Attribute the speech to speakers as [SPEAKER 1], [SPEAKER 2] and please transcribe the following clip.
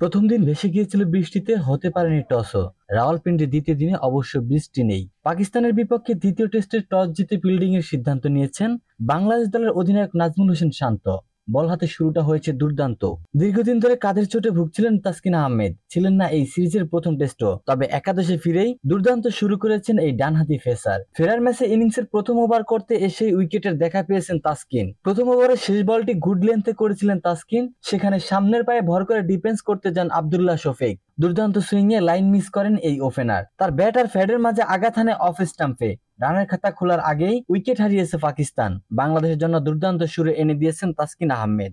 [SPEAKER 1] প্রথম দিন ভেসে গিয়েছিল বৃষ্টিতে হতে পারেনি টসও রাওয়ালপিন্ডি দ্বিতীয় দিনে অবশ্য বৃষ্টি নেই পাকিস্তানের বিপক্ষে দ্বিতীয় টেস্টে টস জিতে এর সিদ্ধান্ত নিয়েছেন বাংলাদেশ দলের অধিনায়ক নাজমুল হোসেন শান্ত বল হাতে শুরুটা হয়েছে দুর্দান্ত দীর্ঘদিন ধরে কাদের চোটে ভুগছিলেন তাসকিনা আহমেদ ছিলেন না এই সিরিজের প্রথম টেস্টও তবে একাদশে ফিরেই দুর্দান্ত শুরু করেছেন এই ডানহাতি ফেসার ফেরার ম্যাচে ইনিংসের প্রথম ওভার করতে এসেই উইকেটের দেখা পেয়েছেন তাসকিন প্রথম ওভারে শেষ বলটি গুড লেন্থে করেছিলেন তাসকিন সেখানে সামনের পায়ে ভর করে ডিফেন্স করতে যান আবদুল্লাহ শফিক দুর্দান্ত সুইংয়ে লাইন মিস করেন এই ওপেনার তার ব্যাট আর ফ্যাডের মাঝে আঘাত হানে অফ স্টাম্পে রানের খাতা খোলার আগেই উইকেট হারিয়েছে পাকিস্তান বাংলাদেশের জন্য দুর্দান্ত সুরে এনে দিয়েছেন তাসকিন আহমেদ